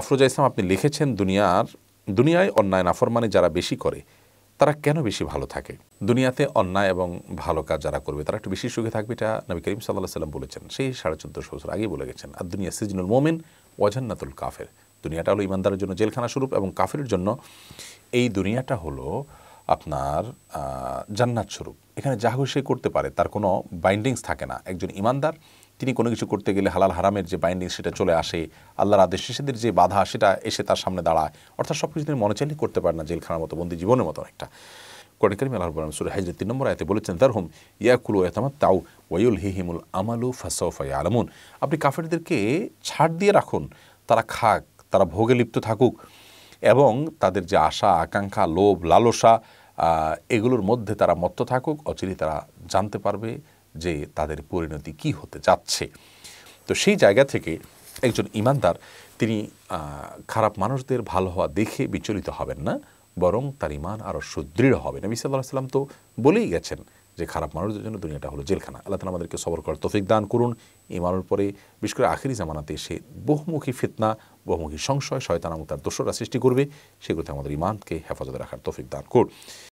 আফরোজা ইসলাম আপনি লিখেছেন দুনিয়ার দুনিয়ায় অন্যায় নাফরমানি যারা বেশি করে তারা কেন বেশি ভালো থাকে দুনিয়াতে অন্যায় এবং ভালো কাজ যারা করবে তারা একটু বেশি সুখে থাকবে এটা নবী করিম সাল্লাহ সাল্লাম বলেছেন সেই সাড়ে চোদ্দোশো বছর আগেই বলে গেছেন আর দুনিয়া সিজনুল মোমেন ওয়াজান্নাতুল কাফের দুনিয়াটা হলো ইমানদারের জন্য জেলখানা স্বরূপ এবং কাফের জন্য এই দুনিয়াটা হলো আপনার জান্নাত স্বরূপ এখানে যা সে করতে পারে তার কোনো বাইন্ডিংস থাকে না একজন ইমানদার তিনি কোনো কিছু করতে গেলে হালাল হারামের যে বাইন্ডিং সেটা চলে আসে আল্লাহর আদেশ নিষেধের যে বাধা সেটা এসে তার সামনে দাঁড়ায় অর্থাৎ সব কিছু তিনি মনে চাইলে করতে পারেন না জেলখানার মতো বন্দি জীবনের মতো অনেকটা কোরআন করিম আল্লাহ বলেন সুরে হাজরের তিন নম্বর আয়তে বলেছেন তার হুম ইয়াকুল ওয়াতামা তাউ ওয়াইউল হিহিমুল আমালু ফাসফাই আলমুন আপনি কাফেরদেরকে ছাড় দিয়ে রাখুন তারা খাক তারা ভোগে লিপ্ত থাকুক এবং তাদের যে আশা আকাঙ্ক্ষা লোভ লালসা এগুলোর মধ্যে তারা মত্ত থাকুক অচিরে তারা জানতে পারবে যে তাদের পরিণতি কি হতে যাচ্ছে তো সেই জায়গা থেকে একজন ইমানদার তিনি খারাপ মানুষদের ভালো হওয়া দেখে বিচলিত হবেন না বরং তার ইমান আরও সুদৃঢ় হবে না সাল্লাহ সাল্লাম তো বলেই গেছেন যে খারাপ মানুষদের জন্য দুনিয়াটা হলো জেলখানা আল্লাহ তালা আমাদেরকে সবর করার তফিক দান করুন ইমানোর পরে বিশেষ করে আখিরি জামানাতে সে বহুমুখী ফিতনা বহুমুখী সংশয় শয়তান তার দোষরা সৃষ্টি করবে সেগুলোতে আমাদের ইমানকে হেফাজতে রাখার তফিক দান করুন